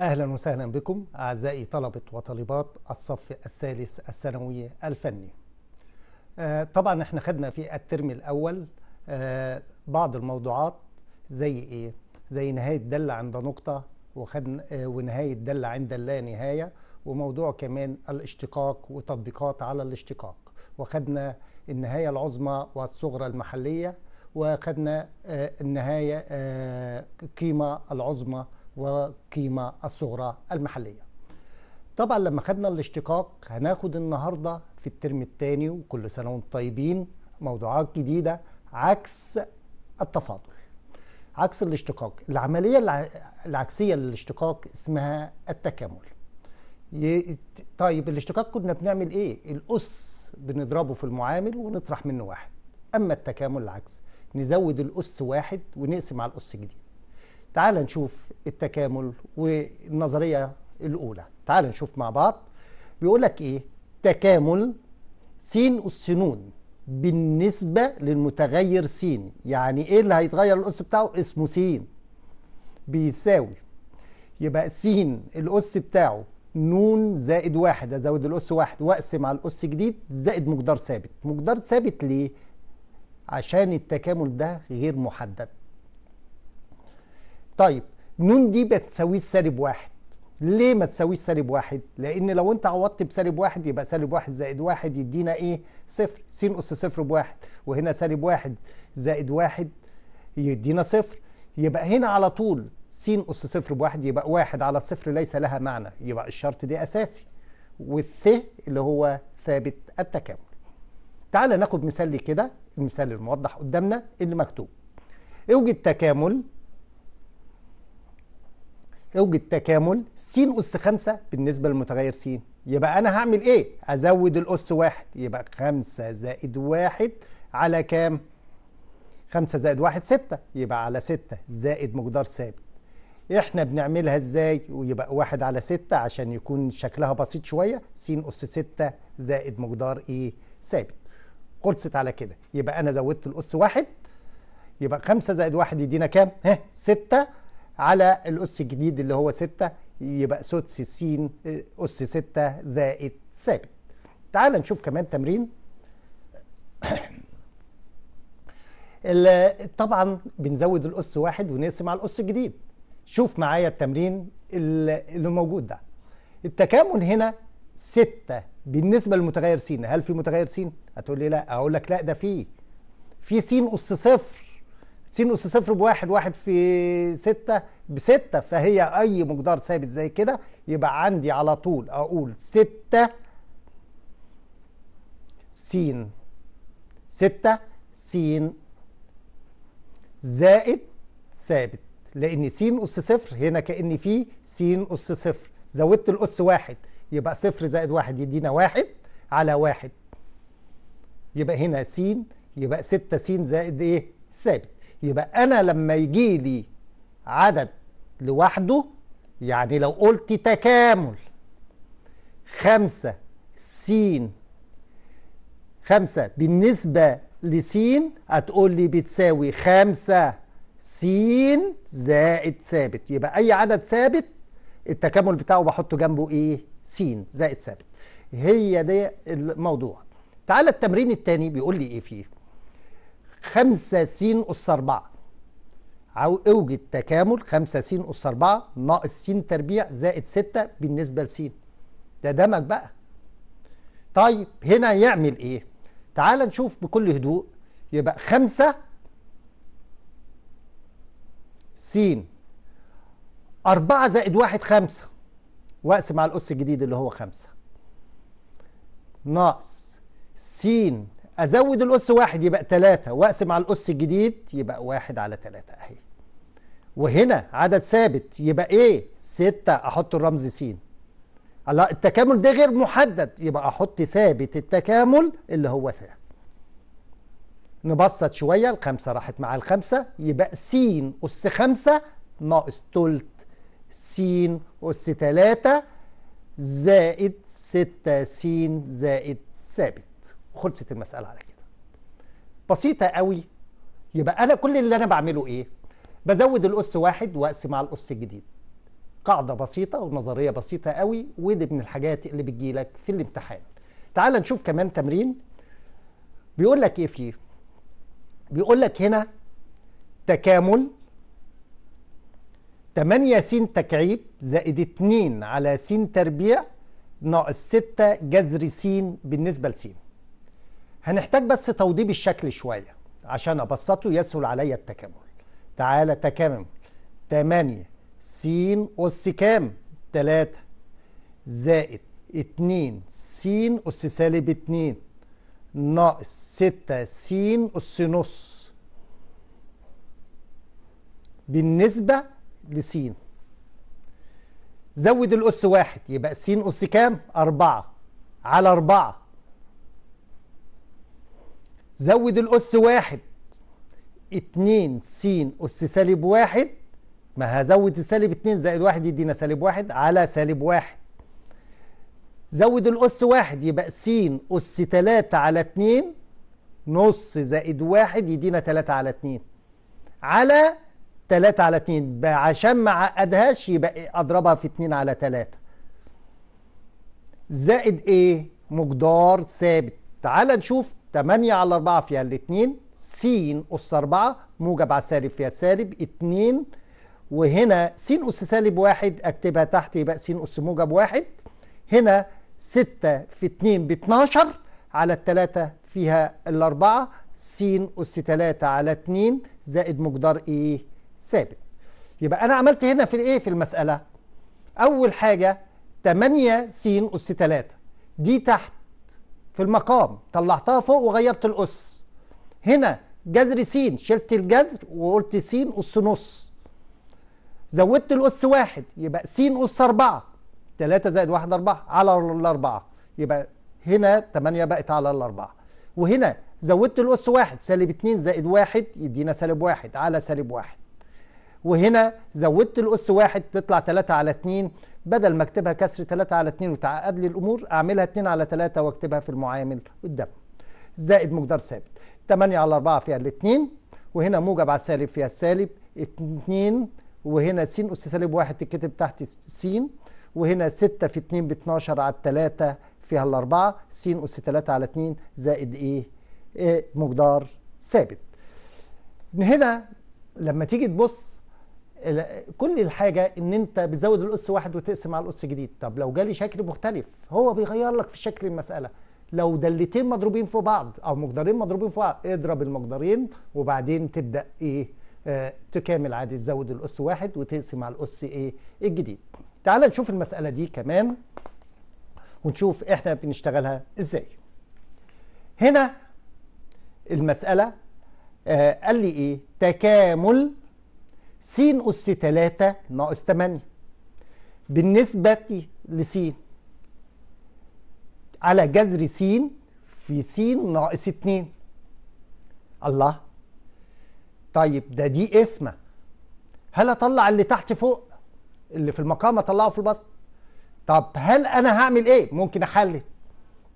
أهلا وسهلا بكم أعزائي طلبة وطالبات الصف الثالث الثانوي الفني آه، طبعا احنا خدنا في الترم الأول آه، بعض الموضوعات زي إيه؟ زي نهاية دل عند نقطة وخدنا آه، ونهاية دل عند اللا نهاية وموضوع كمان الاشتقاق وتطبيقات على الاشتقاق وخدنا النهاية العظمى والصغرى المحلية وخدنا النهاية القيمة العظمى وقيمة الصغرى المحلية طبعا لما خدنا الاشتقاق هناخد النهاردة في الترم الثاني وكل سنة وانتم طيبين موضوعات جديدة عكس التفاضل عكس الاشتقاق العملية العكسية للاشتقاق اسمها التكامل طيب الاشتقاق كنا بنعمل ايه الأس بنضربه في المعامل ونطرح منه واحد أما التكامل العكس نزود الأس واحد ونقسم على الأس جديد تعال نشوف التكامل والنظرية الأولى تعال نشوف مع بعض بيقول لك إيه تكامل س السنون بالنسبة للمتغير س يعني إيه اللي هيتغير الأس بتاعه اسمه س بيساوي يبقى س الأس بتاعه ن زائد واحد أزود الأس واحد وأقسم على الأس جديد زائد مقدار ثابت مقدار ثابت ليه؟ عشان التكامل ده غير محدد طيب ن دي ما تساويش سالب واحد ليه ما تساويش سالب واحد لان لو انت عوضت بسالب واحد يبقى سالب واحد زائد واحد يدينا ايه صفر س اس صفر بواحد وهنا سالب واحد زائد واحد يدينا صفر يبقى هنا على طول س اس صفر بواحد يبقى واحد على صفر ليس لها معنى يبقى الشرط ده اساسي والث اللي هو ثابت التكامل تعال ناخد مثال كده المثال الموضح قدامنا اللي مكتوب اوجد تكامل اوجد تكامل س أس 5 بالنسبة للمتغير س يبقى أنا هعمل إيه؟ أزود الأس واحد يبقى 5 زائد واحد على كام؟ 5 زائد واحد 6 يبقى على 6 زائد مقدار ثابت احنا بنعملها ازاي ويبقى واحد على ستة عشان يكون شكلها بسيط شوية س أس 6 زائد مقدار ايه ثابت قلصت على كده يبقى انا زودت الأس واحد يبقى 5 زائد واحد يدينا كام ها ستة على الأس الجديد اللي هو 6 يبقى سدس س آه، أس 6 زائد ثابت تعال نشوف كمان تمرين طبعا بنزود الأس واحد ونقسم على الأس الجديد شوف معايا التمرين اللي موجود ده التكامل هنا ستة بالنسبة للمتغير س هل في متغير س؟ هتقول لي لا أقول لك لا ده فيه في س أس صفر س صفر بواحد واحد في ستة بستة فهي أي مقدار ثابت زي كده يبقى عندي على طول أقول ستة س ستة س زائد ثابت لأن س أس صفر هنا كأن في س أس صفر زودت الأس واحد يبقى صفر زائد واحد يدينا واحد على واحد يبقى هنا س يبقى ستة س زائد إيه ثابت يبقى أنا لما يجي لي عدد لوحده يعني لو قلت تكامل خمسة سين خمسة بالنسبة لسين هتقول لي بتساوي خمسة سين زائد ثابت يبقى أي عدد ثابت التكامل بتاعه بحطه جنبه إيه؟ سين زائد ثابت هي ده الموضوع تعالى التمرين التاني بيقول لي إيه فيه خمسة سين أس أربعة أو أوجد تكامل خمسة سين أس أربعة ناقص سين تربيع زائد ستة بالنسبة لسين ده دمج بقى طيب هنا يعمل إيه؟ تعال نشوف بكل هدوء يبقى خمسة سين أربعة زائد واحد خمسة وأقسم على الأس الجديد اللي هو خمسة ناقص سين أزود الأس واحد يبقى تلاتة وأقسم على الأس الجديد يبقى واحد على تلاتة أهي وهنا عدد ثابت يبقى إيه؟ ستة أحط الرمز سين الله التكامل ده غير محدد يبقى أحط ثابت التكامل اللي هو ثا نبسط شوية الخمسة راحت مع الخمسة يبقى سين أس خمسة ناقص تلت سين أس تلاتة زائد ستة سين زائد ثابت خلصت المساله على كده بسيطه قوي يبقى انا كل اللي انا بعمله ايه بزود الاس واحد واقسم على الاس الجديد قاعده بسيطه ونظريه بسيطه قوي ودي من الحاجات اللي بتجيلك في الامتحان تعال نشوف كمان تمرين بيقول لك ايه فيه بيقول لك هنا تكامل 8 س تكعيب زائد 2 على س تربيع ناقص 6 جذر س بالنسبه لس هنحتاج بس توضيب الشكل شوية عشان أبسطه يسهل عليا التكامل تعالى تكامل 8 س أس كام 3 زائد 2 س أس سالب 2 ناقص 6 س أس نص بالنسبة لس زود الأس واحد يبقى س أس كام 4 على 4 زود الأس واحد اتنين س أس سالب واحد ما هزود السالب اتنين زائد واحد يدينا سالب واحد على سالب واحد زود الأس واحد يبقى س أس تلاتة على اتنين نص زائد واحد يدينا تلاتة على اتنين على تلاتة على اتنين عشان ما عقدهاش يبقى أضربها في اتنين على تلاتة زائد ايه مقدار ثابت تعال نشوف 8 على 4 فيها الاثنين س أس 4 موجب على السالب فيها السالب 2 وهنا س أس سالب 1 أكتبها تحت يبقى س أس موجب 1 هنا 6 في 2 ب 12 على 3 فيها ال 4 س أس 3 على 2 زائد مقدار إيه ثابت يبقى أنا عملت هنا في الإيه في المسألة أول حاجة 8 س أس 3 دي تحت في المقام طلعتها فوق وغيرت الأس هنا جذر س شلت الجذر وقلت س أس نص زودت الأس واحد يبقى س أس أربعة تلاتة زائد واحد أربعة على الأربعة يبقى هنا تمانية بقت على الأربعة وهنا زودت الأس واحد سالب اتنين زائد واحد يدينا سالب واحد على سالب واحد وهنا زودت الأس واحد تطلع تلاتة على اتنين بدل ما اكتبها كسر 3 على 2 وتعقد لي الامور اعملها 2 على 3 واكتبها في المعامل قدام زائد مقدار ثابت 8 على 4 فيها الاثنين وهنا موجب على السالب فيها السالب 2 وهنا س اس سالب 1 تتكتب تحت س وهنا 6 في 2 ب 12 على 3 فيها الأربعة س أس 3 على 2 زائد إيه؟, إيه مقدار ثابت. هنا لما تيجي تبص كل الحاجة ان انت بتزود الأس واحد وتقسم على الأس جديد طب لو جالي شكل مختلف هو بيغير لك في شكل المسألة لو دلتين مضروبين في بعض او مقدارين مضروبين في بعض اضرب المقدارين وبعدين تبدأ ايه آه تكامل عادي تزود الأس واحد وتقسم على الأس ايه الجديد تعال نشوف المسألة دي كمان ونشوف احنا بنشتغلها ازاي هنا المسألة آه قال لي ايه تكامل س أس 3 ناقص 8 بالنسبة لس على جذر س في س ناقص 2 الله طيب ده دي اسمة هل أطلع اللي تحت فوق اللي في المقام أطلعه في البسط طب هل أنا هعمل إيه ممكن أحلل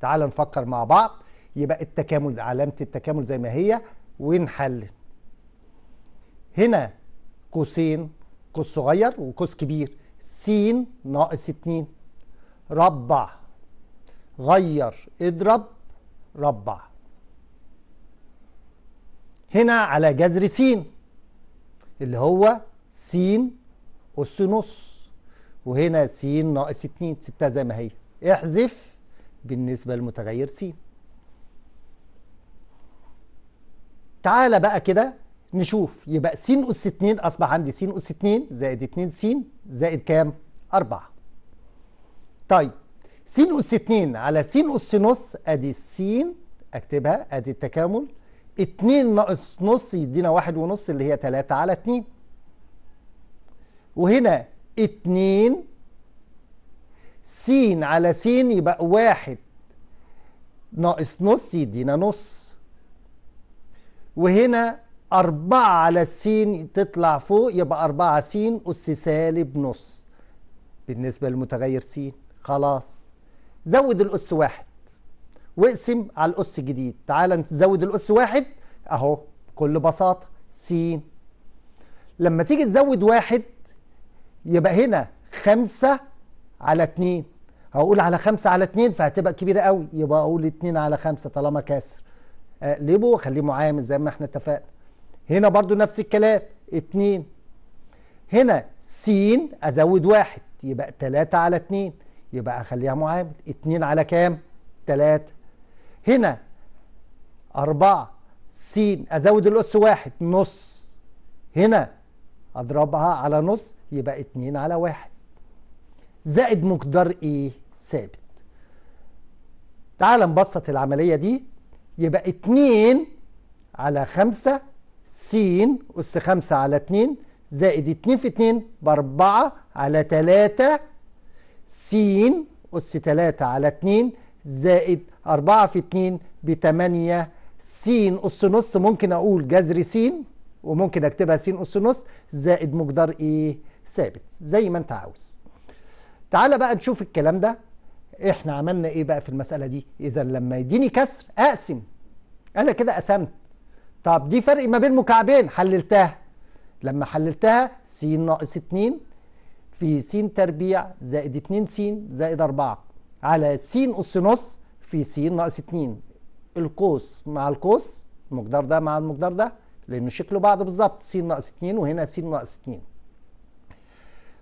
تعال نفكر مع بعض يبقى التكامل علامة التكامل زي ما هي ونحلل هنا قوسين قوس صغير وقوس كبير س ناقص اتنين ربع غير اضرب ربع هنا على جذر س اللي هو س أس نص وهنا س ناقص اتنين سبتها زي ما هي احذف بالنسبة للمتغير س تعالى بقى كده نشوف يبقى س أس 2 أصبح عندي س أس 2 زائد 2 س زائد كام؟ 4 طيب س أس 2 على س أس نص أدي س أكتبها أدي التكامل 2 ناقص نص يدينا 1 ونص اللي هي 3 على 2 وهنا 2 س على س يبقى 1 ناقص نص يدينا نص وهنا أربعة على السين تطلع فوق يبقى أربعة سين أس سالب نص بالنسبة للمتغير سين خلاص زود الأس واحد واقسم على الأس الجديد تعال نزود الأس واحد أهو بكل بساطة سين لما تيجي تزود واحد يبقى هنا خمسة على اتنين هقول على خمسة على اتنين فهتبقى كبيرة قوي يبقى أقول اتنين على خمسة طالما كسر اقلبه واخليه معامل زي ما احنا اتفقنا هنا برضو نفس الكلام اتنين هنا س ازود واحد يبقى تلاتة على اتنين يبقى اخليها معامل اتنين على كام تلاتة هنا اربعة س ازود الاس واحد نص هنا اضربها على نص يبقى اتنين على واحد زائد مقدار ايه ثابت تعال نبسط العملية دي يبقى اتنين على خمسة س أس 5 على 2 زائد 2 في 2 ب 4 على 3 س أس 3 على 2 زائد 4 في 2 ب 8 س أس نص ممكن أقول جذر س وممكن أكتبها س أس نص زائد مقدار إيه ثابت زي ما أنت عاوز. تعالى بقى نشوف الكلام ده إحنا عملنا إيه بقى في المسألة دي؟ إذا لما يديني كسر أقسم أنا كده قسمت طب دي فرق ما بين مكعبين حللتها لما حللتها س ناقص 2 في س تربيع زائد 2 س زائد 4 على س أس نص في س ناقص 2 القوس مع القوس المقدار ده مع المقدار ده لأنه شكله بعض بالظبط س ناقص 2 وهنا س ناقص 2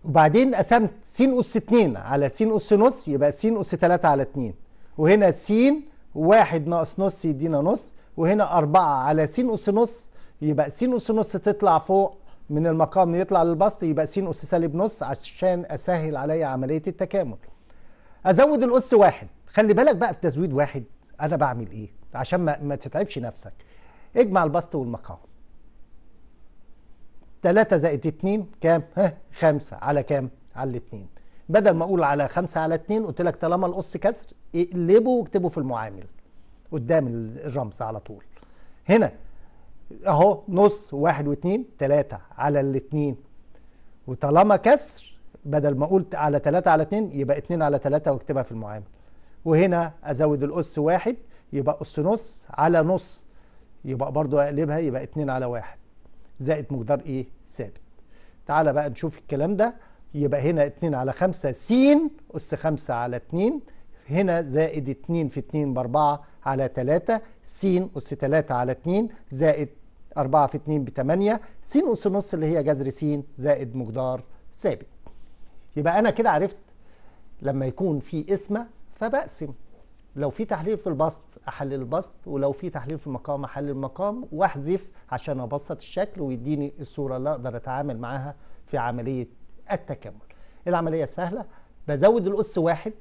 وبعدين قسمت س أس 2 على س أس نص يبقى س أس 3 على 2 وهنا س 1 ناقص نص يدينا نص وهنا أربعة على س أس نص يبقى س أس نص تطلع فوق من المقام يطلع للبسط يبقى س أس سالب نص عشان أسهل عليا عملية التكامل أزود الأس واحد خلي بالك بقى في تزويد واحد أنا بعمل إيه عشان ما, ما تتعبش نفسك اجمع البسط والمقام 3 زائد 2 كام؟ ها 5 على كام؟ على الاثنين. بدل ما اقول على 5 على 2 قلت لك طالما القص كسر اقلبه واكتبه في المعامل قدام الرمز على طول هنا اهو نص واحد واتنين تلاتة على الاتنين وطالما كسر بدل ما قلت على تلاتة على اتنين يبقى اتنين على تلاتة واكتبها في المعامل وهنا ازود الأس واحد يبقى أس نص على نص يبقى برضو اقلبها يبقى اتنين على واحد زائد مقدار ايه ثابت تعالى بقى نشوف الكلام ده يبقى هنا اتنين على خمسة س أس خمسة على اتنين هنا زائد اتنين في اتنين باربعة على 3 س أس 3 على 2 زائد 4 في 2 ب 8 س أس نص اللي هي جذر س زائد مقدار ثابت يبقى أنا كده عرفت لما يكون في قسمة فبقسم لو في تحليل في البسط احلل البسط ولو في تحليل في المقام احلل المقام واحذف عشان ابسط الشكل ويديني الصوره اللي اقدر اتعامل معاها في عمليه التكامل العمليه سهله بزود الاس واحد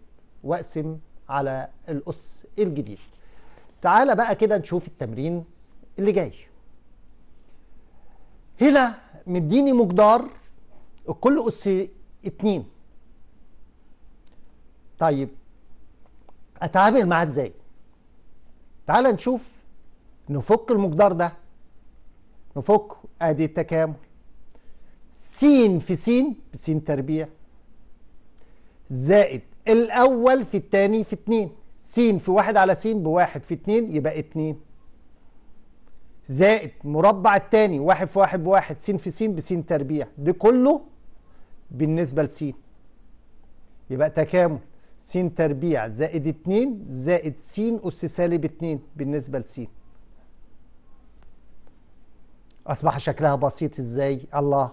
واقسم على الاس الجديد تعالى بقى كده نشوف التمرين اللي جاي هنا مديني مقدار الكل أس اتنين طيب أتعامل معاه إزاي؟ تعالى نشوف نفك المقدار ده نفك ادي التكامل س في س بس تربيع زائد الاول في الثاني في اتنين س في واحد على س بواحد في اتنين يبقى اتنين زائد مربع التاني واحد في واحد بواحد س في س بس تربيع ده كله بالنسبة لس يبقى تكامل س تربيع زائد اتنين زائد س أس سالب اتنين بالنسبة لس أصبح شكلها بسيط ازاي الله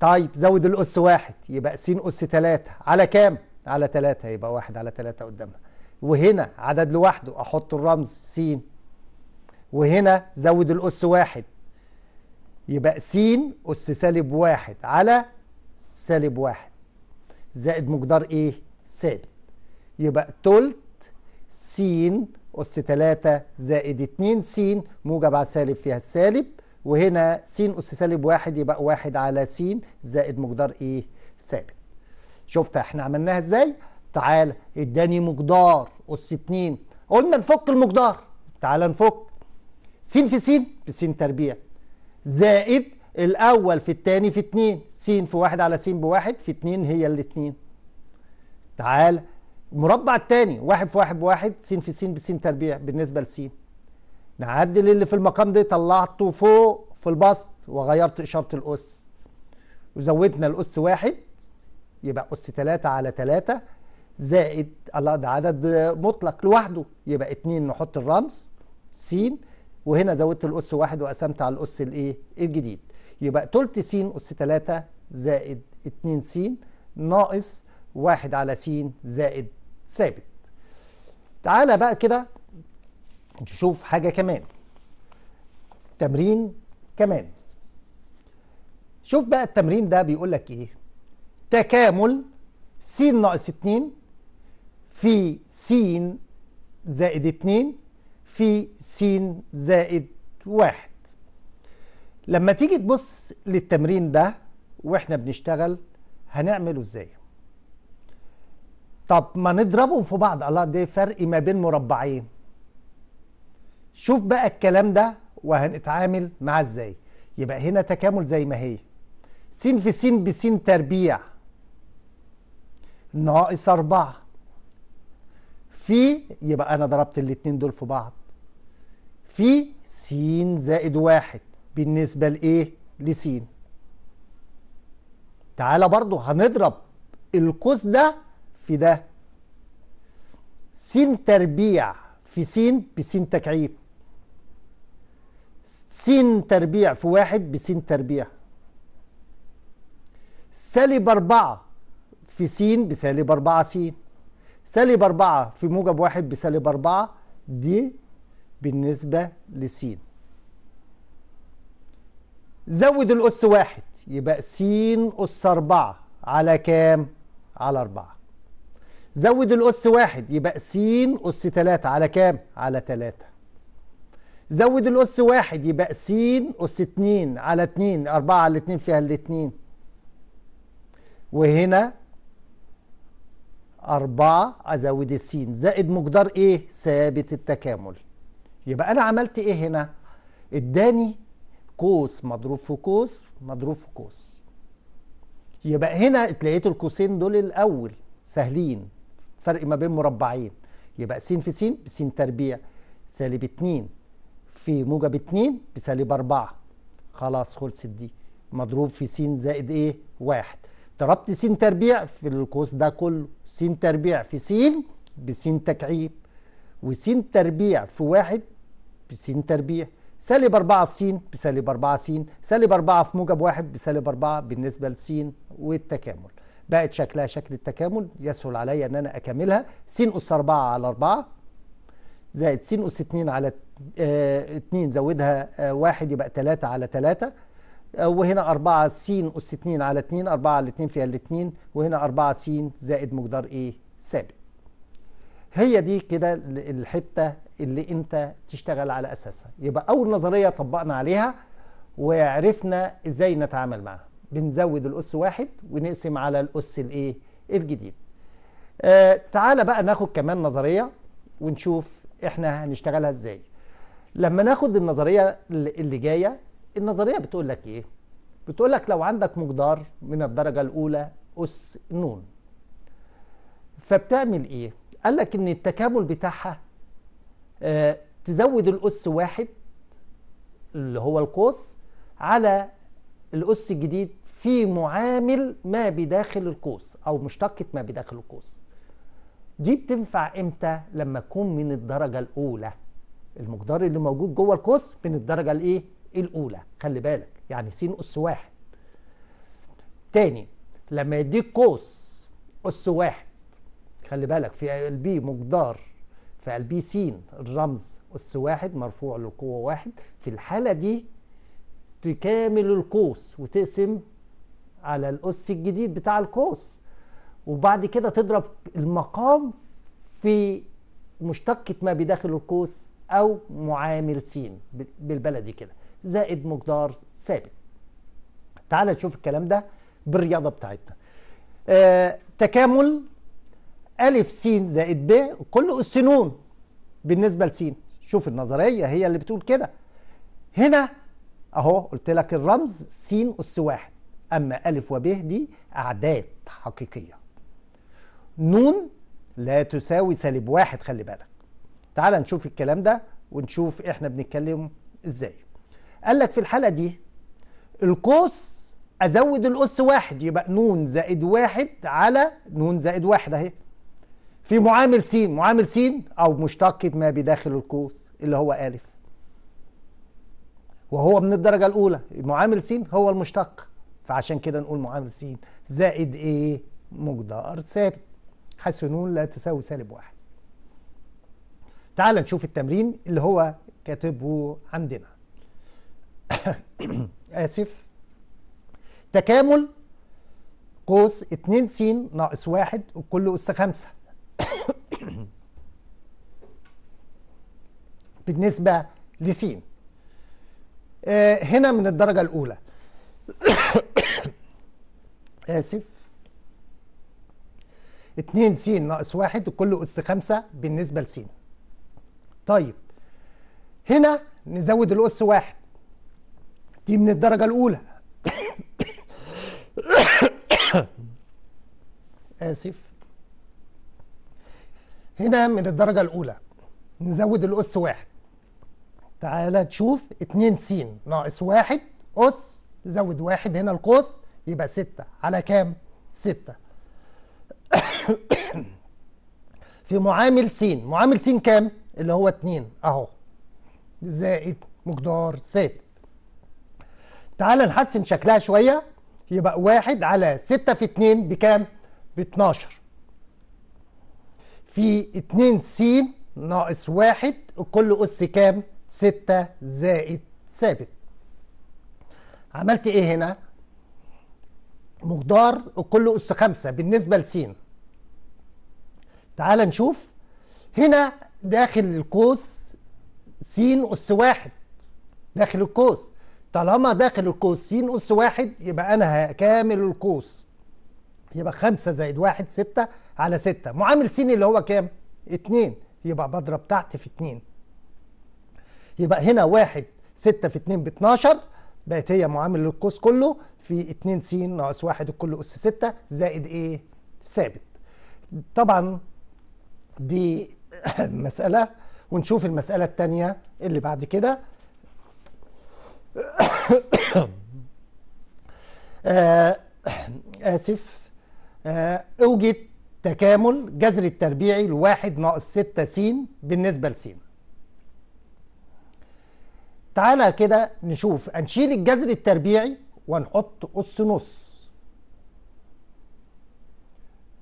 طيب زود الأس واحد يبقى س أس تلاتة على كام؟ على تلاتة يبقى واحد على تلاتة قدامها وهنا عدد لوحده احط الرمز س وهنا زود الاس واحد يبقى س اس سالب واحد على سالب واحد زائد مقدار ايه ثابت يبقى تلت س أس تلاتة زائد اتنين س موجب على سالب فيها السالب وهنا س أس سالب واحد يبقى واحد على س زائد مقدار إيه؟ ثابت. شفت احنا عملناها ازاي؟ تعالى اداني مقدار أس 2 قلنا نفك المقدار تعالى نفك س في س بس تربيع زائد الأول في الثاني في 2 س في 1 على س بواحد في 2 هي الاثنين تعالى المربع الثاني 1 في 1 بواحد س في س بس تربيع بالنسبة لس نعدل اللي في المقام ده طلعته فوق في البسط وغيرت إشارة الأس وزودنا الأس واحد يبقى أس 3 على 3 زائد الله ده عدد مطلق لوحده يبقى 2 نحط الرمز س وهنا زودت الأس واحد وقسمت على الأس الإيه؟ الجديد يبقى تلت س أس 3 زائد 2 س ناقص 1 على س زائد ثابت. تعالى بقى كده نشوف حاجة كمان. تمرين كمان. شوف بقى التمرين ده بيقول لك إيه؟ تكامل س ناقص 2 في س زائد اتنين في س زائد واحد لما تيجي تبص للتمرين ده واحنا بنشتغل هنعمله ازاي طب ما نضربهم في بعض الله ده فرق ما بين مربعين شوف بقى الكلام ده وهنتعامل معاه ازاي يبقى هنا تكامل زي ما هي س في س بس تربيع ناقص أربعة في يبقى أنا ضربت الاتنين دول في بعض في س زائد واحد بالنسبة لإيه؟ لس تعالى برضو هنضرب القوس ده في ده س تربيع في س بس تكعيب س تربيع في واحد بس تربيع سالب أربعة في س بسالب أربعة س سالب 4 في موجب واحد بسالب 4 دي بالنسبة لس زود الأس واحد يبقى س أس 4 على كام؟ على 4 زود الأس واحد يبقى س أس 3 على كام؟ على 3 زود الأس واحد يبقى س أس 2 على 2 4 على 2 فيها الاتنين وهنا أربعة أزود السين زائد مقدار إيه؟ ثابت التكامل يبقى أنا عملت إيه هنا؟ إداني قوس مضروب في قوس مضروب في قوس يبقى هنا اتلاقيت القوسين دول الأول سهلين فرق ما بين مربعين يبقى س في س بسين تربيع سالب اتنين في موجب اتنين بسالب أربعة خلاص خلصت دي مضروب في س زائد ايه؟ واحد ضربت س تربيع في القوس ده كله س تربيع في س بس تكعيب وس تربيع في واحد بس تربيع سالب 4 في س بسالب 4 س سالب 4 في موجب واحد بسالب 4 بالنسبة لس والتكامل بقت شكلها شكل التكامل يسهل عليا ان انا اكملها س اس 4 على 4 زائد س اس 2 على 2 آه، زودها 1 آه، يبقى 3 على 3 آه، وهنا 4 س أس 2 على 2 4 على 2 فيها 2 وهنا 4 س زائد مقدار إيه ثابت هي دي كده الحتة اللي انت تشتغل على أساسها يبقى أول نظرية طبقنا عليها وعرفنا إزاي نتعامل معها بنزود الأس واحد ونقسم على الأس الإيه الجديد آه تعالى بقى ناخد كمان نظرية ونشوف إحنا هنشتغلها إزاي لما ناخد النظرية اللي جاية النظريه بتقول لك ايه بتقول لك لو عندك مقدار من الدرجه الاولى اس ن فبتعمل ايه قال لك ان التكامل بتاعها آه، تزود الاس واحد اللي هو القوس على الاس الجديد في معامل ما بداخل القوس او مشتقة ما بداخل القوس دي بتنفع امتى لما تكون من الدرجة الاولى المقدار اللي موجود جوه القوس من الدرجة الايه ايه الأولى خلي بالك يعني س أس واحد تاني لما يديك قوس أس واحد خلي بالك في البي مقدار في البي س الرمز أس واحد مرفوع للقوة واحد في الحالة دي تكامل القوس وتقسم على الأس الجديد بتاع القوس وبعد كده تضرب المقام في مشتقة ما بداخل القوس أو معامل س بالبلدي كده زائد مقدار ثابت تعال نشوف الكلام ده بالرياضه بتاعتنا آه تكامل ألف س زائد ب كله أسنون بالنسبة لسين شوف النظرية هي اللي بتقول كده هنا أهو قلت لك الرمز س أس واحد أما ا و ب دي أعداد حقيقية نون لا تساوي سالب واحد خلي بالك تعال نشوف الكلام ده ونشوف احنا بنتكلم ازاي قال لك في الحالة دي القوس أزود الأس واحد يبقى نون زائد واحد على نون زائد واحد أهي في معامل س معامل س أو مشتق ما بداخل القوس اللي هو أ وهو من الدرجة الأولى معامل س هو المشتق فعشان كده نقول معامل س زائد إيه مقدار ثابت حيث نون لا تساوي سالب واحد تعال نشوف التمرين اللي هو كاتبه عندنا اسف تكامل قوس 2 س ناقص 1 وكل اس 5 بالنسبه لس آه هنا من الدرجه الاولى اسف 2 س ناقص 1 وكل اس 5 بالنسبه لس طيب هنا نزود الاس 1 دي من الدرجة الأولى آسف هنا من الدرجة الأولى نزود الأس واحد تعالى تشوف 2 س ناقص واحد أس زود واحد هنا القوس يبقى ستة على كام؟ ستة في معامل س معامل س كام؟ اللي هو 2 أهو زائد مقدار ثابت تعال نحسن شكلها شوية يبقى واحد على ستة في اتنين بكام؟ باتناشر في اتنين س ناقص واحد كل أس كام؟ ستة زائد ثابت عملت ايه هنا؟ مقدار كل أس خمسة بالنسبة لسين تعال نشوف هنا داخل القوس س أس واحد داخل القوس طالما داخل القوس القوسين أس واحد يبقى انا هكامل القوس يبقى خمسة زائد واحد ستة على ستة معامل س اللي هو كام اتنين يبقى بضرب تحت في اتنين يبقى هنا واحد ستة في اتنين باتناشر بقت هي معامل للقوس كله في اتنين س ناقص واحد الكل أس ستة زائد ايه ثابت طبعا دي مسألة ونشوف المسألة التانية اللي بعد كده آه، آسف آه، أوجد تكامل جذر التربيعي لواحد ناقص ستة س بالنسبة لس تعالى كده نشوف هنشيل الجذر التربيعي ونحط أس نص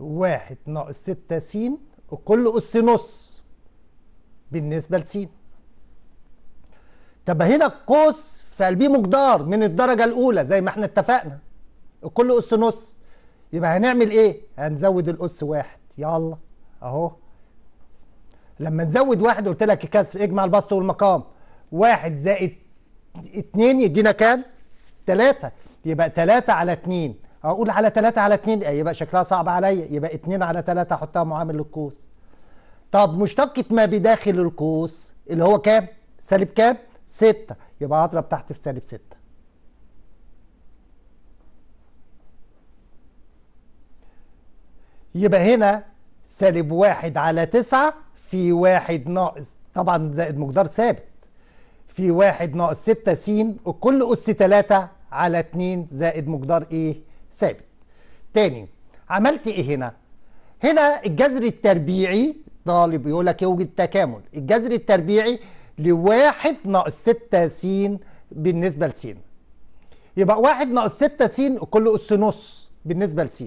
واحد ناقص ستة س وكل أس نص بالنسبة لس طب هنا القوس فقلبيه مقدار من الدرجة الأولى زي ما احنا اتفقنا كل أس نص يبقى هنعمل إيه؟ هنزود الأس واحد يلا أهو لما نزود واحد قلت لك الكسر اجمع البسط والمقام واحد زائد اتنين يدينا كام؟ تلاتة يبقى تلاتة على اتنين أقول على تلاتة على اتنين إيه، يبقى شكلها صعب عليا يبقى اتنين على تلاتة أحطها معامل للقوس طب مشتقة ما بداخل القوس اللي هو كام؟ سالب كام؟ 6 يبقى هضرب تحت في سالب 6 يبقى هنا سالب واحد على تسعة في واحد ناقص طبعا زائد مقدار ثابت في واحد ناقص ستة س وكل أس تلاتة على اتنين زائد مقدار ايه ثابت تاني عملت ايه هنا هنا الجذر التربيعي طالب يقول لك يوجد تكامل الجذر التربيعي لواحد ناقص ستة س بالنسبة لس يبقى واحد ناقص ستة س كله أس نص بالنسبة لس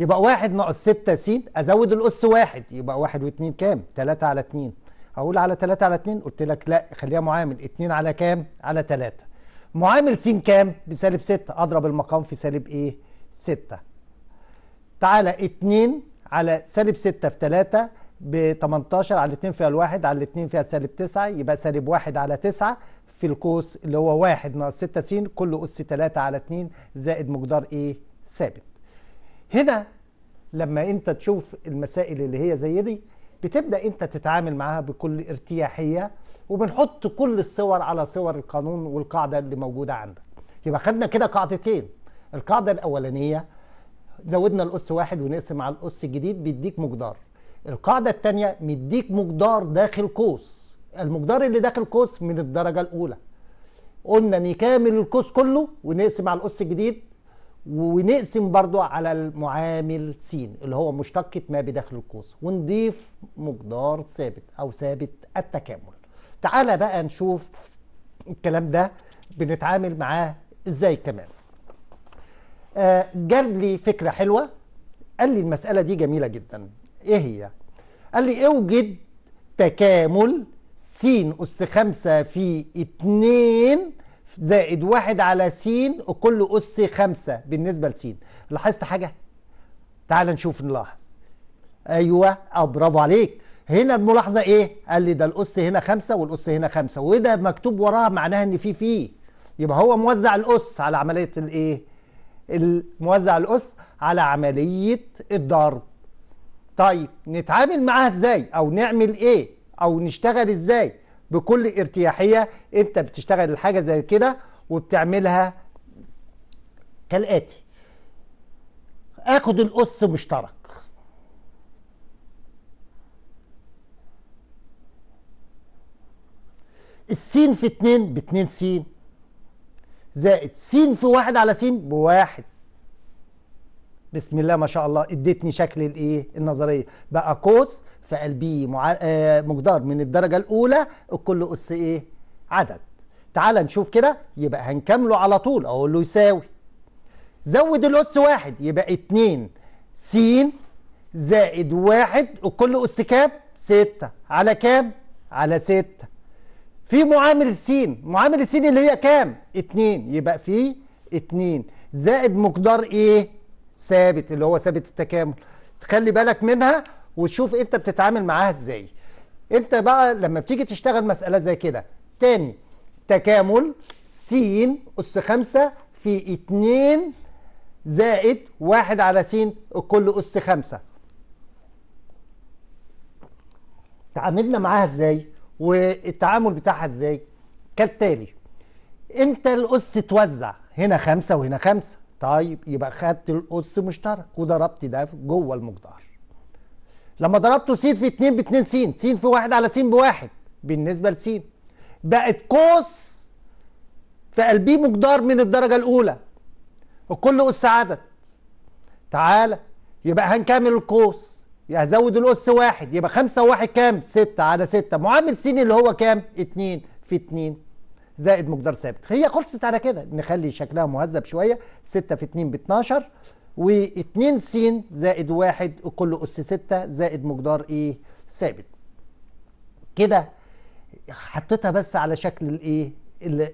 يبقى واحد ناقص ستة س أزود الأس واحد يبقى واحد واتنين كام؟ تلاتة على اتنين هقول على تلاتة على اتنين قلت لك لا خليها معامل اتنين على كام؟ على تلاتة معامل س كام؟ بسالب ستة أضرب المقام في سالب إيه؟ ستة تعالى اتنين على سالب ستة في تلاتة ب 18 على 2 فيها الواحد على 2 فيها سالب 9 يبقى سالب 1 على 9 في القوس اللي هو 1 ناقص 6 س كل أس 3 على 2 زائد مقدار إيه ثابت. هنا لما أنت تشوف المسائل اللي هي زي دي بتبدأ أنت تتعامل معاها بكل ارتياحية وبنحط كل الصور على صور القانون والقاعدة اللي موجودة عندك. يبقى خدنا كده قاعدتين القاعدة الأولانية زودنا الأس واحد ونقسم على الأس الجديد بيديك مقدار القاعدة الثانية مديك مقدار داخل قوس المقدار اللي داخل قوس من الدرجة الأولى قلنا نكامل القوس كله ونقسم على القوس الجديد ونقسم برضو على المعامل س اللي هو مشتقة ما بداخل القوس ونضيف مقدار ثابت أو ثابت التكامل تعالى بقى نشوف الكلام ده بنتعامل معاه ازاي كمان آه، جاب لي فكرة حلوة قال لي المسألة دي جميلة جدا ايه هي قال لي اوجد تكامل س أس خمسة في اتنين زائد واحد على س وكل أس خمسة بالنسبة لس لاحظت حاجة؟ تعال نشوف نلاحظ أيوة أه برافو عليك هنا الملاحظة إيه؟ قال لي ده الأس هنا خمسة والأس هنا خمسة وده مكتوب وراها معناها إن في في يبقى هو موزع الأس على عملية الإيه؟ موزع الأس على عملية الضرب طيب نتعامل معاها ازاي او نعمل ايه او نشتغل ازاي بكل ارتياحيه انت بتشتغل الحاجه زي كده وبتعملها كالاتي اخد الاس مشترك السين في اتنين باتنين سين زائد سين في واحد على سين بواحد بسم الله ما شاء الله اديتني شكل الايه النظريه بقى قوس فقال بي مع... آه مقدار من الدرجه الاولى الكل اس ايه عدد تعال نشوف كده يبقى هنكمله على طول اقول له يساوي زود الاس واحد يبقى 2 س زائد واحد الكل اس كام 6 على كام على 6 في معامل س معامل س اللي هي كام 2 يبقى في 2 زائد مقدار ايه ثابت اللي هو ثابت التكامل خلي بالك منها وتشوف انت بتتعامل معاها ازاي انت بقى لما بتيجي تشتغل مساله زي كده تاني تكامل س اس 5 في 2 زائد 1 على س الكل اس 5 تعاملنا معاها ازاي والتعامل بتاعها ازاي كالتالي انت الاس توزع هنا 5 وهنا 5 طيب يبقى خدت الاس مشترك وضربت ده جوه المقدار لما ضربته س في 2 ب 2 س س في 1 على س ب 1 بالنسبه لس بقت قوس في قلبي مقدار من الدرجه الاولى وكل اس عدد تعالى يبقى هنكمل القوس هزود الاس واحد يبقى 5 و1 كام 6 على 6 معامل س اللي هو كام 2 في 2 زائد مقدار ثابت هي خلصت على كده نخلي شكلها مهذب شويه 6 في 2 ب 12 و2 س زائد 1 كل اس 6 زائد مقدار ايه ثابت كده حطيتها بس على شكل الايه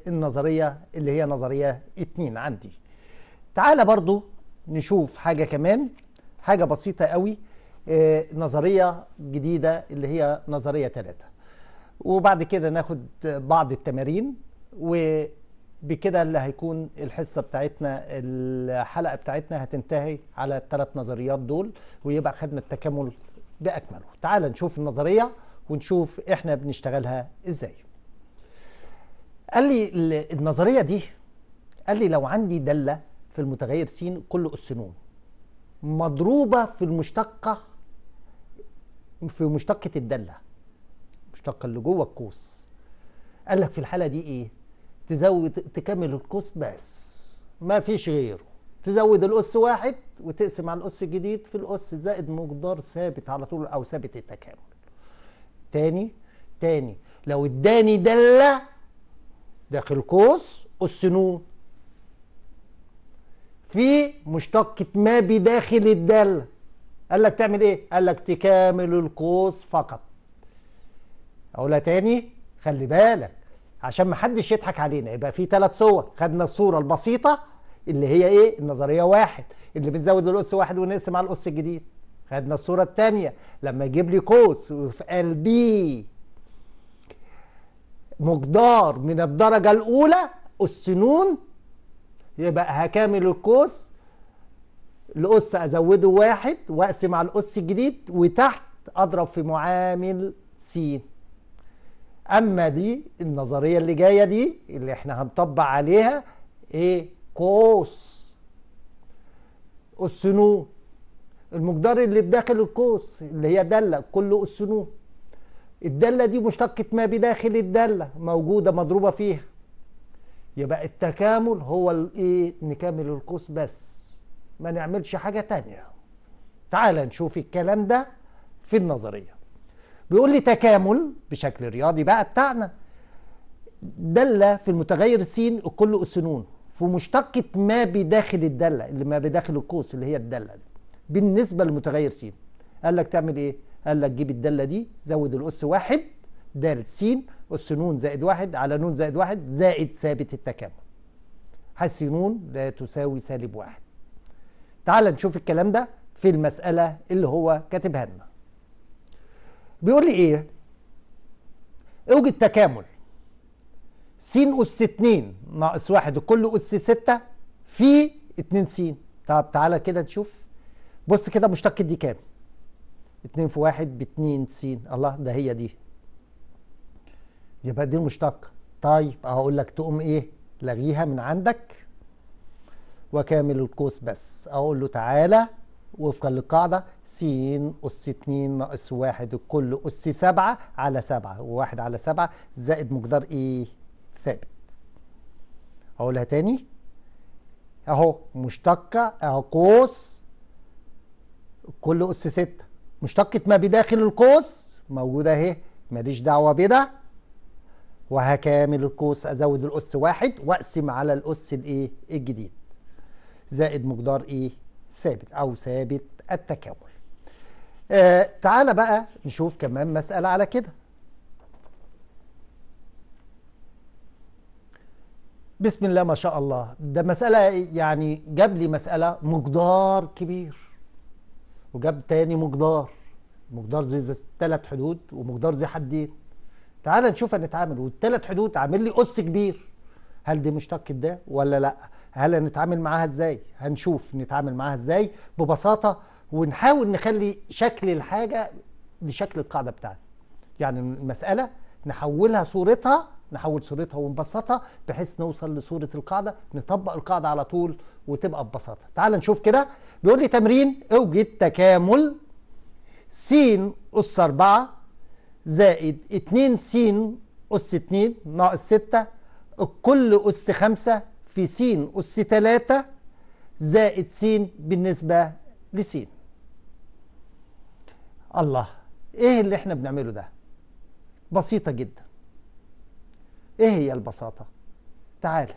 النظريه اللي هي نظريه 2 عندي تعالى برضو نشوف حاجه كمان حاجه بسيطه قوي آه، نظريه جديده اللي هي نظريه 3 وبعد كده ناخد بعض التمارين وبكده اللي هيكون الحصه بتاعتنا الحلقه بتاعتنا هتنتهي على الثلاث نظريات دول ويبقى خدنا التكامل باكمله تعال نشوف النظريه ونشوف احنا بنشتغلها ازاي قال لي النظريه دي قال لي لو عندي داله في المتغير س كل اس ن مضروبه في المشتقه في مشتقه الداله المشتقه اللي جوه القوس قال لك في الحاله دي ايه تزود تكمل القوس بس ما فيش غيره تزود الأس واحد وتقسم على الأس الجديد في الأس زائد مقدار ثابت على طول أو ثابت التكامل تاني تاني لو اداني دالة داخل قوس أس نون في مشتقة ما بداخل الدالة قال لك تعمل ايه؟ قال لك تكامل القوس فقط. اقولها تاني خلي بالك عشان ما حدش يضحك علينا يبقى في ثلاث صور خدنا الصوره البسيطه اللي هي ايه النظريه واحد اللي بنزود القس واحد ونقسم على القس الجديد خدنا الصوره الثانيه لما يجيب لي قوس وفي قلبي مقدار من الدرجه الاولى اس ن يبقى هكامل القوس القس ازوده واحد واقسم على القس الجديد وتحت اضرب في معامل س اما دي النظريه اللي جايه دي اللي احنا هنطبق عليها ايه قوس نو المقدار اللي بداخل القوس اللي هي دالة كله نو الدالة دي مشتقة ما بداخل الدالة موجودة مضروبة فيها يبقى التكامل هو الايه نكمل القوس بس ما نعملش حاجة تانية تعال نشوف الكلام ده في النظرية بيقول لي تكامل بشكل رياضي بقى بتاعنا دالة في المتغير سين وكل أسنون في مشتقة ما بداخل الدالة اللي ما بداخل القوس اللي هي الدالة دي بالنسبة للمتغير سين قال لك تعمل إيه؟ قال لك جيب الدالة دي زود الأس واحد دال سين أس نون زائد واحد على نون زائد واحد زائد ثابت التكامل حس نون لا تساوي سالب واحد تعال نشوف الكلام ده في المسألة اللي هو كاتبها لنا بيقول لي ايه اوجد تكامل س اس 2 ناقص 1 وكل اس 6 في 2 س طب تعالى كده نشوف بص كده مشتق دي كام 2 في 1 ب 2 س الله ده هي دي يبقى دي المشتق طيب هقول لك تقوم ايه لغيها من عندك وكامل القوس بس اقول له تعالى وفقا للقاعدة س أس 2 ناقص 1 كل أس 7 على 7 و1 على 7 زائد مقدار إيه ثابت أقولها تاني أهو مشتقة أهو قوس كل أس 6 مشتقة ما بداخل القوس موجودة أهي ماليش دعوة بده وهكامل القوس أزود الأس واحد وأقسم على الأس الإيه الجديد زائد مقدار إيه ثابت أو ثابت التكامل آه تعال بقى نشوف كمان مسألة على كده بسم الله ما شاء الله ده مسألة يعني جاب لي مسألة مقدار كبير وجاب تاني مقدار مقدار زي ثلاث حدود ومقدار زي حدين تعال نشوف هنتعامل والثلاث حدود عامل لي قص كبير هل دي مشتقة ده ولا لا هل هنتعامل معاها ازاي هنشوف نتعامل معاها ازاي ببساطه ونحاول نخلي شكل الحاجه بشكل القاعده بتاعتنا يعني المساله نحولها صورتها نحول صورتها ونبسطها بحيث نوصل لصوره القاعده نطبق القاعده على طول وتبقى ببساطه تعال نشوف كده بيقول لي تمرين اوجد تكامل س اس 4 زائد 2 س اس 2 ناقص 6 الكل اس 5 في س أس 3 زائد س بالنسبة لس الله إيه اللي إحنا بنعمله ده بسيطة جدا إيه هي البساطة تعال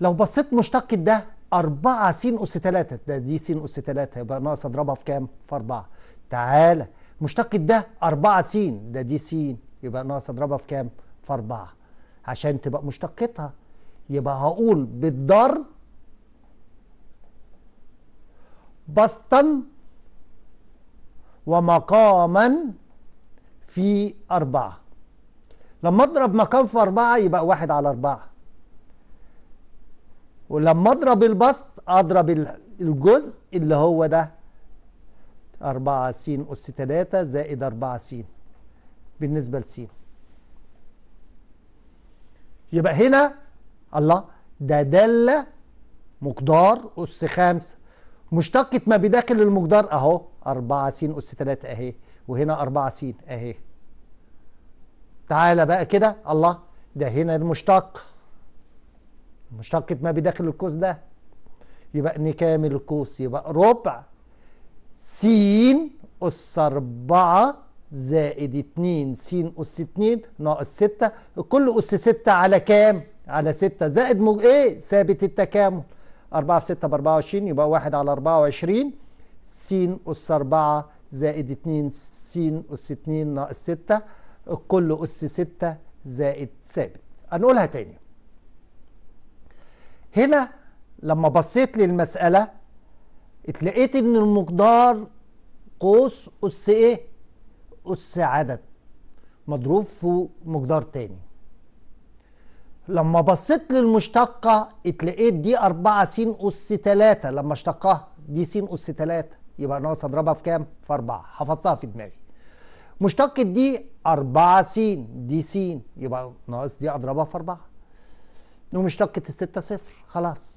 لو بصيت مشتقة ده 4 س أس 3 ده دي س أس 3 يبقى ناقص أضربها في كام؟ في 4 تعالى مشتقة ده 4 س ده دي س يبقى ناقص أضربها في كام؟ في 4 عشان تبقى مشتقتها يبقى هقول بالضرب بسطا ومقاما في أربعة لما أضرب مقام في أربعة يبقى واحد على أربعة ولما أضرب البسط أضرب الجزء اللي هو ده أربعة س أس تلاتة زائد أربعة س بالنسبة لس يبقى هنا الله ده دالة مقدار أس خمسة مشتقة ما بداخل المقدار أهو أربعة س أس تلاتة أهي وهنا أربعة س أهي تعالى بقى كده الله ده هنا المشتق مشتقة ما بداخل القوس ده يبقى نكامل القوس يبقى ربع س أس أربعة زائد اتنين س أس اتنين ناقص ستة كل أس ستة على كام؟ على 6 زائد مج... ايه ثابت التكامل 4 في 6 ب 24 يبقى 1 على 24 س أس 4 زائد 2 س أس 2 ناقص 6 الكل أس 6 زائد ثابت هنقولها تاني هنا لما بصيت للمسألة اتلقيت ان المقدار قوس أس ايه أس عدد مضروب في مقدار تاني لما بصيت للمشتقة اتلقيت دي 4 س أس 3 لما اشتقاها دي س أس 3 يبقى ناقص أضربها في كام؟ في 4 حفظتها في دماغي مشتقة دي 4 س دي س يبقى ناقص دي أضربها في 4 ومشتقة الستة صفر خلاص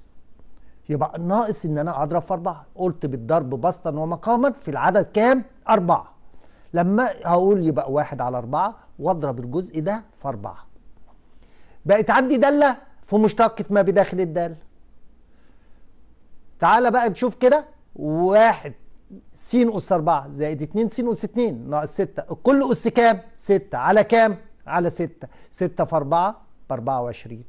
يبقى ناقص إن أنا أضرب في 4 قلت بالضرب بسطا ومقاما في العدد كام؟ 4 لما هقول يبقى 1 على 4 وأضرب الجزء ده في 4 بقت عندي دالة في مشتق في ما بداخل الدال تعال بقى نشوف كده واحد س أس 4 زائد 2 س أس 2 ناقص 6 كل أس كام؟ 6 على كام؟ على 6 6 في 4 ب 24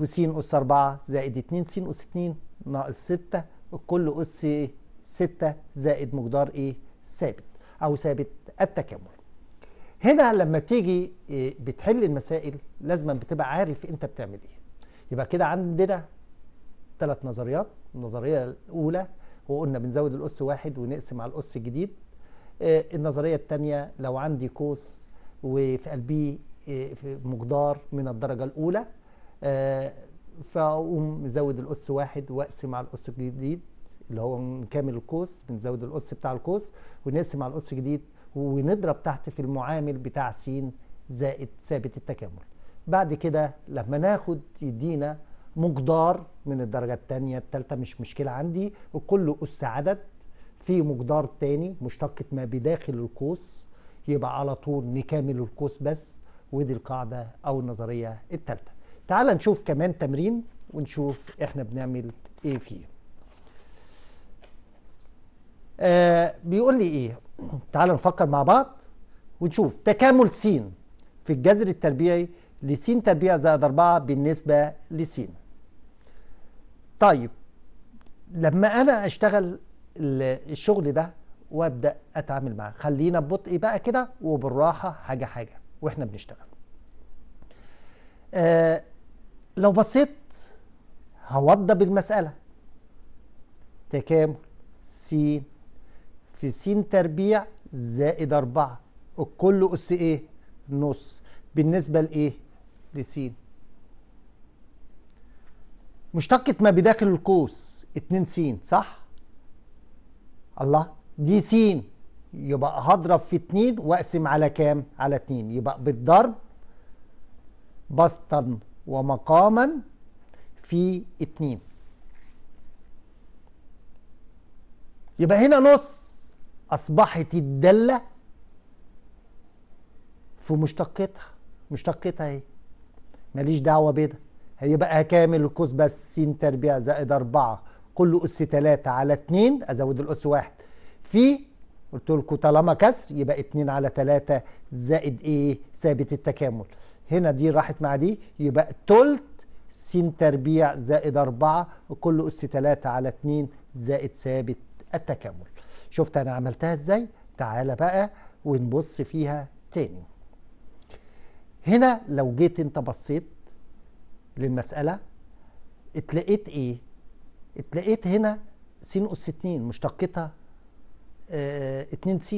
وس أس 4 زائد 2 س أس 2 ناقص 6 كل أس 6 إيه؟ زائد مقدار إيه؟ ثابت أو ثابت التكامل هنا لما بتيجي آه، بتحل المسائل لازما بتبقى عارف انت بتعمل ايه يبقى كده عندنا ثلاث نظريات النظريه الاولى وقلنا بنزود الاس واحد ونقسم على الاس الجديد آه، النظريه الثانيه لو عندي قوس وفي قلبيه آه، مقدار من الدرجه الاولى فاقوم مزود الاس واحد واقسم على الاس الجديد اللي هو من كامل القوس بنزود الاس بتاع القوس ونقسم على الاس الجديد ونضرب تحت في المعامل بتاع س زائد ثابت التكامل بعد كده لما ناخد يدينا مقدار من الدرجة التانية التالتة مش مشكلة عندي وكل أس عدد في مقدار تاني مشتقة ما بداخل القوس يبقى على طول نكامل القوس بس ودي القاعدة أو النظرية التالتة تعال نشوف كمان تمرين ونشوف احنا بنعمل ايه فيه آه بيقول لي ايه تعال نفكر مع بعض ونشوف تكامل س في الجذر التربيعي س تربيع زائد 4 بالنسبة س طيب لما أنا أشتغل الشغل ده وأبدأ أتعامل معاه خلينا ببطء بقى كده وبالراحة حاجة حاجة وإحنا بنشتغل آه لو بصيت هوضب المسألة تكامل س في س تربيع زائد 4 الكل أس إيه؟ نص بالنسبة لإيه؟ لس مشتقة ما بداخل القوس 2 س صح؟ الله دي س يبقى هضرب في 2 واقسم على كام؟ على 2 يبقى بالضرب بسطا ومقاما في 2 يبقى هنا نص أصبحت الدالة في مشتقتها مشتقتها ايه ماليش دعوة بده بقى كامل القوس بس س تربيع زائد أربعة كل أس تلاتة على اتنين أزود الأس واحد في قلت لكم طالما كسر يبقى اتنين على تلاتة زائد ايه ثابت التكامل هنا دي راحت مع دي يبقى تلت س تربيع زائد أربعة وكل أس تلاتة على اتنين زائد ثابت التكامل شفت انا عملتها ازاي تعال بقى ونبص فيها تاني هنا لو جيت انت بصيت للمسألة اتلقيت ايه اتلقيت هنا س أس 2 مشتقتها اتنين آه، س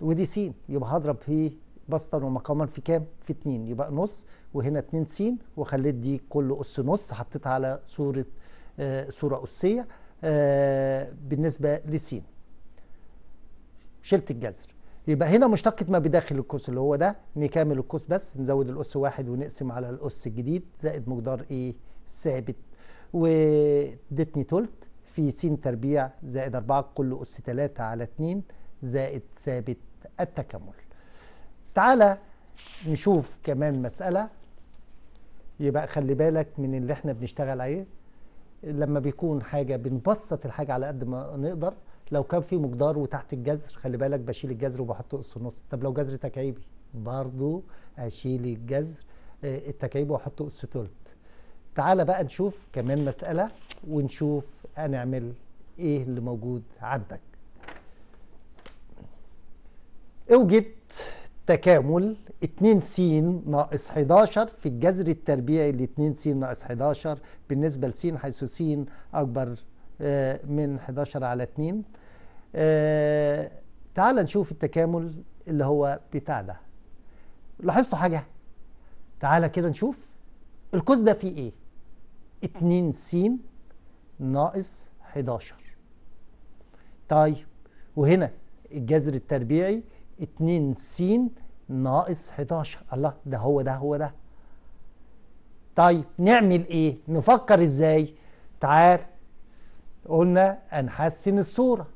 ودي س يبقى هضرب في بسطا ومقاما في كام؟ في اتنين يبقى نص وهنا اتنين س وخليت دي كل أس نص حطيتها على صورة آه صورة أسية آه، بالنسبة س شلت الجذر يبقى هنا مشتقة ما بداخل القوس اللي هو ده نكمل القوس بس نزود الأس واحد ونقسم على الأس الجديد زائد مقدار إيه ثابت وادتني تلت في س تربيع زائد أربعة كل أس تلاتة على اتنين زائد ثابت التكامل تعالى نشوف كمان مسألة يبقى خلي بالك من اللي احنا بنشتغل عليه لما بيكون حاجة بنبسط الحاجة على قد ما نقدر لو كان في مقدار وتحت الجذر خلي بالك بشيل الجذر وبحطه قص نص طب لو جذر تكعيبي برضو اشيل الجذر آه، التكعيبي واحطه قص تلت تعالى بقى نشوف كمان مسألة ونشوف هنعمل ايه اللي موجود عندك اوجد تكامل 2 س ناقص 11 في الجذر التربيعي ل 2 س ناقص 11 بالنسبة لس حيث س أكبر آه، من 11 على 2 آه، تعال نشوف التكامل اللي هو بتاع ده لاحظتوا حاجة تعال كده نشوف القوس ده فيه ايه 2 س ناقص 11 طيب وهنا الجذر التربيعي 2 س ناقص 11 الله ده هو ده هو ده طيب نعمل ايه نفكر ازاي تعال قلنا هنحسن الصورة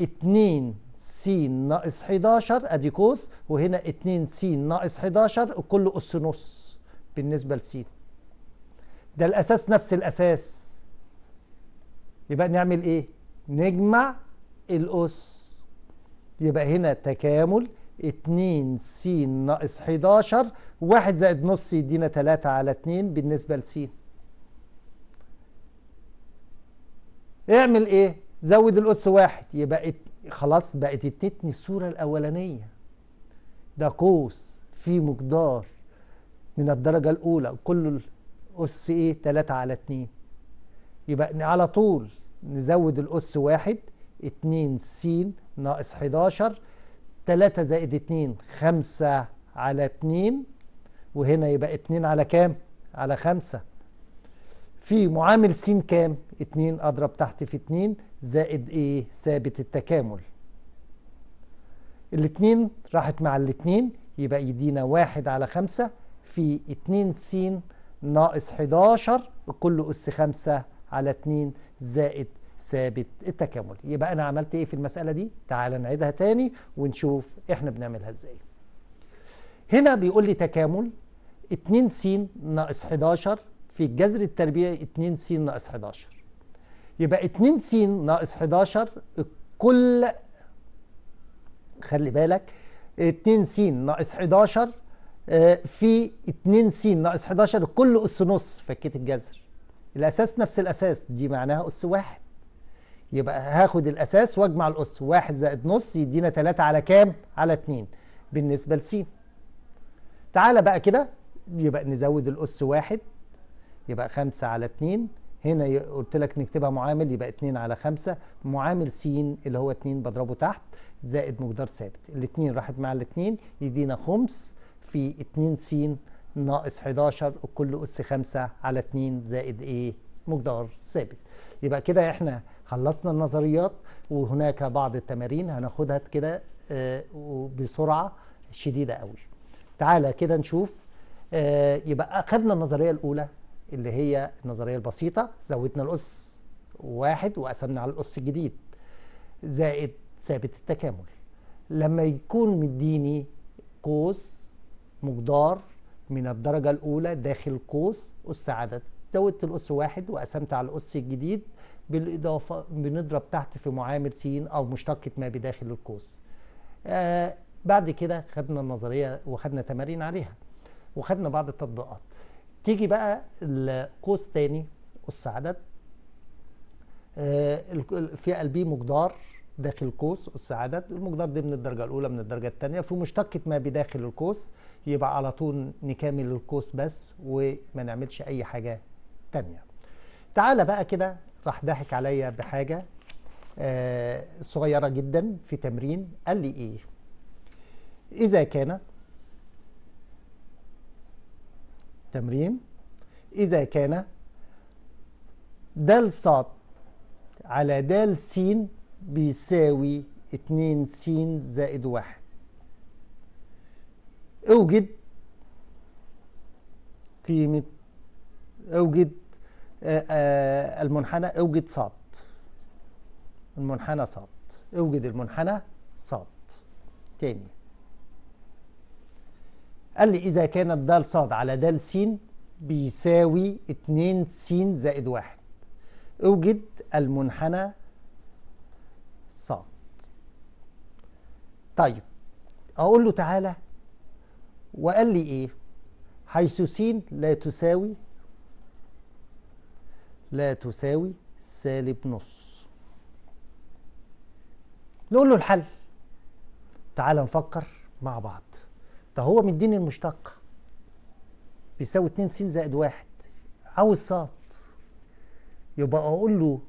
2 س ناقص 11 ادي قوس وهنا 2 س ناقص 11 كل قوس نص بالنسبة لس ده الاساس نفس الاساس يبقى نعمل ايه نجمع الأس يبقى هنا تكامل 2 س ناقص 11 1 زائد نص يدينا 3 على 2 بالنسبة لس اعمل ايه زود الاس واحد يبقى خلاص بقت ادتني الصورة الأولانية ده قوس في مقدار من الدرجة الأولى كل الأس إيه 3 على 2 يبقى على طول نزود الأس واحد 2 س ناقص 11 3 زائد 2 5 على 2 وهنا يبقى 2 على كام على 5 في معامل س كام 2 اضرب تحت في 2 زائد ايه ثابت التكامل الاثنين راحت مع الاثنين يبقى يدينا واحد على خمسة في اتنين س ناقص 11 كل أس خمسة على اتنين زائد ثابت التكامل يبقى أنا عملت إيه في المسألة دي تعال نعيدها تاني ونشوف إحنا بنعملها إزاي هنا بيقول لي تكامل 2 س ناقص 11 في الجذر التربيعي 2 س ناقص 11 يبقى 2 س ناقص 11 الكل خلي بالك 2 س ناقص 11 آه، في 2 س ناقص 11 الكل اس نص فكيت الجذر الاساس نفس الاساس دي معناها اس واحد يبقى هاخد الاساس واجمع الاس واحد زائد نص يدينا تلاتة على كام على اتنين بالنسبة لسين تعالى بقى كده يبقى نزود الاس واحد يبقى خمسة على اتنين هنا قلت لك نكتبها معامل يبقى 2 على 5 معامل س اللي هو 2 بضربه تحت زائد مقدار ثابت الاثنين راحت مع الاثنين يدينا خمس في 2 س ناقص 11 الكل اس 5 على 2 زائد ايه مقدار ثابت يبقى كده احنا خلصنا النظريات وهناك بعض التمارين هناخدها كده آه، بسرعة شديدة قوي تعالى كده نشوف آه، يبقى أخذنا النظرية الأولى اللي هي النظرية البسيطة زودنا الأس واحد وقسمنا على الأس الجديد زائد ثابت التكامل لما يكون مديني قوس مقدار من الدرجة الأولى داخل قوس أس عدد زودت الأس واحد وقسمت على الأس الجديد بالاضافه بنضرب تحت في معامل س او مشتقه ما بداخل القوس آه، بعد كده خدنا النظريه وخدنا تمارين عليها وخدنا بعض التطبيقات تيجي بقى القوس تاني قص عدد آه، في قلبي مقدار داخل القوس قص عدد المقدار ده من الدرجه الاولى من الدرجه الثانيه في مشتقه ما بداخل القوس يبقى على طول نكمل القوس بس وما نعملش اي حاجه تانية تعالى بقى كده راح ضحك عليا بحاجه آه، صغيره جدا في تمرين قال لي ايه اذا كان تمرين اذا كان د ص على د س بيساوي 2 س زائد 1 اوجد قيمه اوجد آه، آه، المنحنى اوجد ص المنحنى ص اوجد المنحنى ص تاني قال لي إذا كانت د ص على د س بيساوي 2 س زائد 1 اوجد المنحنى ص طيب أقول له تعالى وقال لي إيه حيث س لا تساوي لا تساوي سالب نص نقول له الحل تعال نفكر مع بعض طب هو مديني المشتق بيساوي 2 س زائد واحد عاوز ص يبقى اقول له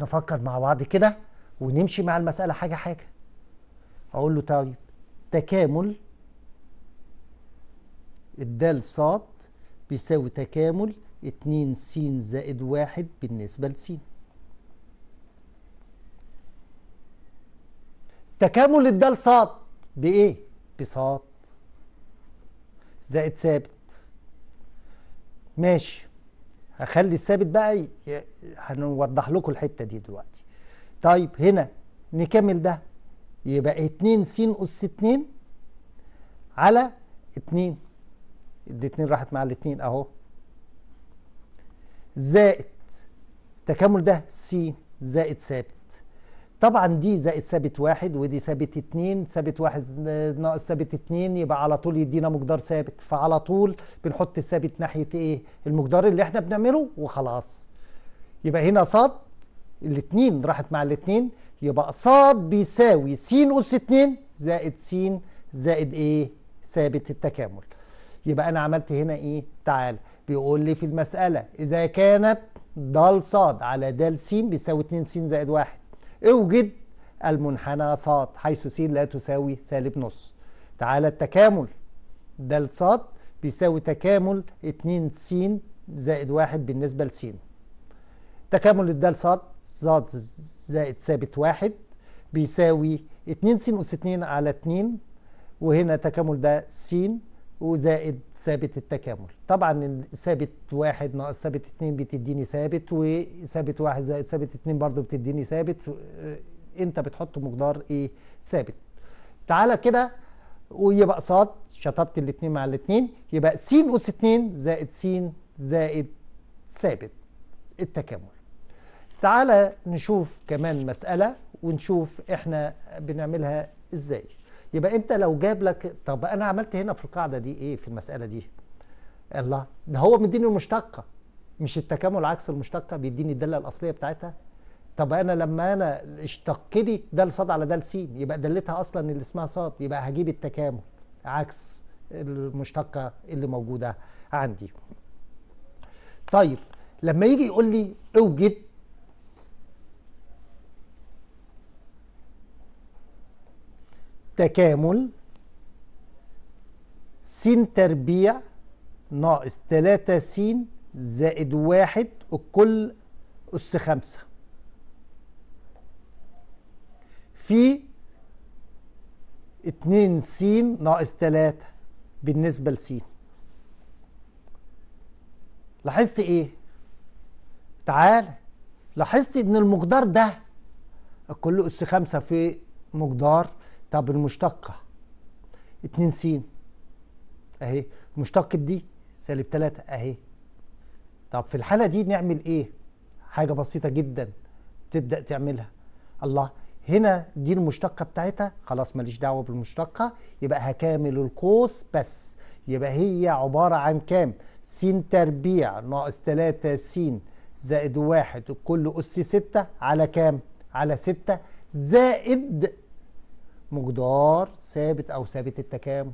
نفكر مع بعض كده ونمشي مع المسألة حاجة حاجة اقول له طيب تكامل الدال ص بيساوي تكامل 2 س زائد واحد بالنسبة لس تكامل الدال ص بإيه؟ بصاد زائد ثابت ماشي هخلي الثابت بقى ي... هنوضح لكم الحتة دي دلوقتي طيب هنا نكمل ده يبقى 2 س أس 2 على 2 الاتنين راحت مع الاتنين أهو زائد التكامل ده س زائد ثابت طبعا دي زائد ثابت واحد ودي ثابت اتنين ثابت واحد ناقص ثابت اتنين يبقى على طول يدينا مقدار ثابت فعلى طول بنحط الثابت ناحية ايه المقدار اللي احنا بنعمله وخلاص يبقى هنا ص الاتنين راحت مع الاتنين يبقى ص بيساوي س أس اتنين زائد س زائد ايه ثابت التكامل يبقى انا عملت هنا ايه تعال بيقول لي في المسألة إذا كانت د ص على د س بيساوي 2 س زائد 1 اوجد المنحنى ص حيث س لا تساوي سالب نص تعالى التكامل د ص بيساوي تكامل 2 س زائد 1 بالنسبة لس تكامل الدال ص ص زائد ثابت 1 بيساوي 2 س أس 2 على 2 وهنا تكامل ده س وزائد ثابت التكامل طبعا ثابت واحد ناقص ثابت اتنين بتديني ثابت وثابت واحد زائد ثابت اتنين برضو بتديني ثابت آه، انت بتحط مقدار ايه ثابت تعالى كده ويبقى صاد شطبت الاتنين مع الاتنين يبقى س أس اتنين زائد س زائد ثابت التكامل تعالى نشوف كمان مسألة ونشوف احنا بنعملها ازاي يبقى انت لو جاب لك طب انا عملت هنا في القاعده دي ايه في المساله دي الله ده هو مديني المشتقه مش التكامل عكس المشتقه بيديني الداله الاصليه بتاعتها طب انا لما انا اشتق لي دال صاد على دال س يبقى دلتها اصلا اللي اسمها صاد يبقى هجيب التكامل عكس المشتقه اللي موجوده عندي طيب لما يجي يقول لي اوجد تكامل س تربيع ناقص 3 س زائد واحد الكل أس خمسة في 2 س ناقص 3 بالنسبة لس لاحظت ايه؟ تعال لاحظت ان المقدار ده الكل أس خمسة في مقدار طب المشتقة 2 س اهي مشتقة دي سالب 3 اهي طب في الحالة دي نعمل ايه؟ حاجة بسيطة جدا تبدأ تعملها الله هنا دي المشتقة بتاعتها خلاص ماليش دعوة بالمشتقة يبقى هكامل القوس بس يبقى هي عبارة عن كام؟ س تربيع ناقص 3 س زائد واحد كل أس 6 على كام؟ على 6 زائد مقدار ثابت أو ثابت التكامل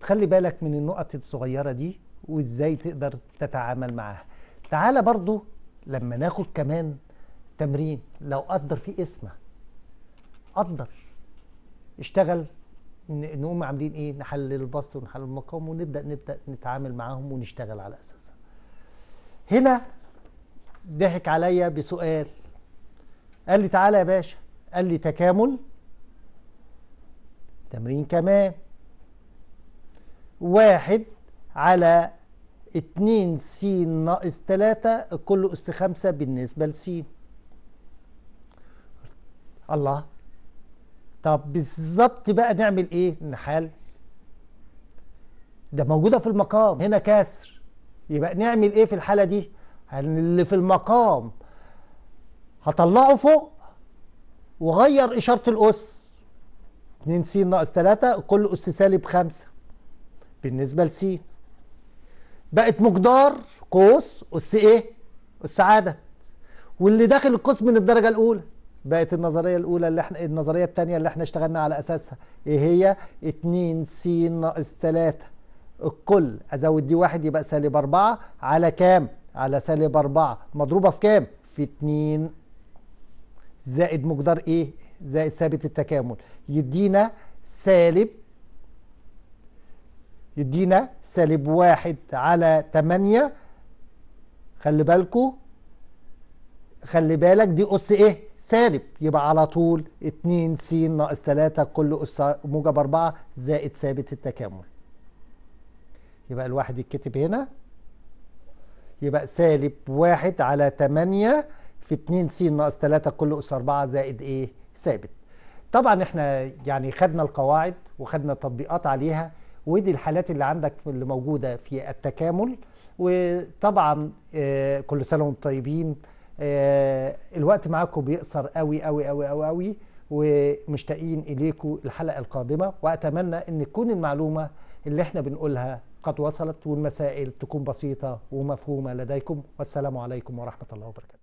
تخلي بالك من النقط الصغيرة دي وإزاي تقدر تتعامل معاها تعالى برضو لما ناخد كمان تمرين لو قدر فيه اسمه قدر اشتغل نقوم عاملين ايه نحلل البسط ونحلل المقام ونبدا نبدا نتعامل معاهم ونشتغل على اساسها هنا ضحك عليا بسؤال قال لي تعالى يا باشا قال لي تكامل تمرين كمان واحد على اتنين س ناقص تلاتة كل اس خمسة بالنسبة لس الله طب بالظبط بقى نعمل ايه نحل ده موجودة في المقام هنا كسر يبقى نعمل ايه في الحالة دي اللي في المقام هطلعه فوق وغير إشارة الأس 2 س ناقص 3 كل أس سالب 5 بالنسبة لس بقت مقدار قوس أس إيه؟ أس عدد واللي داخل القوس من الدرجة الأولى بقت النظريه الاولى اللي احنا النظريه الثانيه اللي احنا اشتغلنا على اساسها ايه هي 2 س ناقص 3 الكل ازود دي واحد يبقى سالب 4 على كام على سالب 4 مضروبه في كام في 2 زائد مقدار ايه زائد ثابت التكامل يدينا سالب يدينا سالب واحد على تمانية خلي بالكو خلي بالك دي أس إيه سالب يبقى على طول اتنين س ناقص تلاتة كل أس موجب اربعة زائد ثابت التكامل يبقى الواحد يتكتب هنا يبقى سالب واحد على تمانية في 2 س ناقص 3 كل أس 4 زائد إيه ثابت طبعا احنا يعني خدنا القواعد وخدنا التطبيقات عليها ودي الحالات اللي عندك اللي موجودة في التكامل وطبعا آه، كل سنة وانتم طيبين آه، الوقت معاكم بيقصر قوي قوي قوي قوي قوي ومشتاقين إليكم الحلقة القادمة وأتمنى أن تكون المعلومة اللي احنا بنقولها قد وصلت والمسائل تكون بسيطة ومفهومة لديكم والسلام عليكم ورحمة الله وبركاته